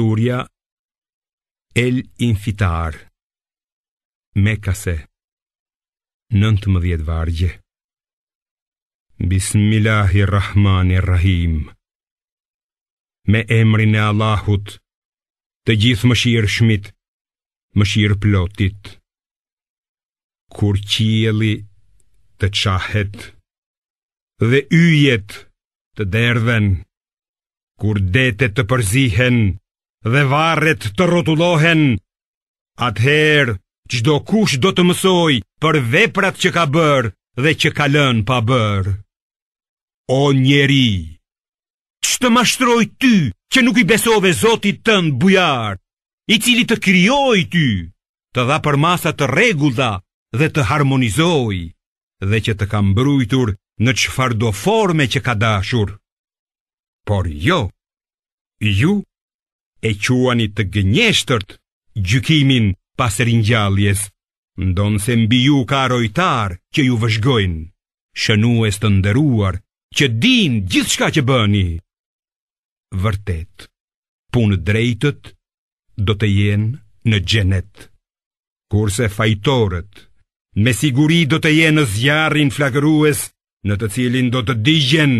Surja El Infitar Mekase 19 vargje Bismillahirrahmanirrahim Me emrin e Allahut Të gjithë më shirë shmit Më shirë plotit Kur qieli të qahet Dhe yjet të derdhen Kur detet të përzihen dhe varret të rotulohen Atëherë, qdo kush do të mësoj për veprat që ka bërë dhe që ka lënë pa bërë O njeri, që të mashtroj ty që nuk i besove zotit në bujarë I cili të kryoj ty, të dha për masat të regullta dhe të harmonizoj Dhe që të kam brujtur në qfar do forme që ka dashur Por jo, ju e quani të gënjeshtërt gjykimin pas ringjalljes, ndonse mbi ju ka rojtar që ju vëzhgojnë, shënues të nderuar që din gjithçka që bëni. Vërtet, punë drejtët do të jenë në xhenet. Kurse fajtorët me siguri do të jenë në zjarrin flakërues, në të cilin do të digjen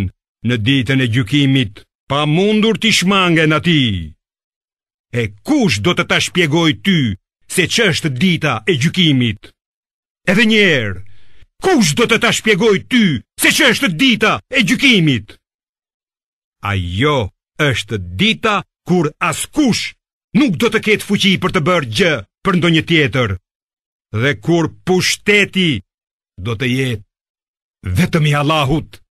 në ditën e gjykimit, pa mundur të shmangen atij. E kush do të ta shpjegoj ty se ç'është dita e gjykimit? Edhe një herë, kush do të ta shpjegoj ty se ç'është dita e gjykimit? Ajo është dita kur askush nuk do të ketë fuqi për të bërë gjë për ndonjë tjetër. Dhe kur pushteti do të jetë vetëm i Allahut.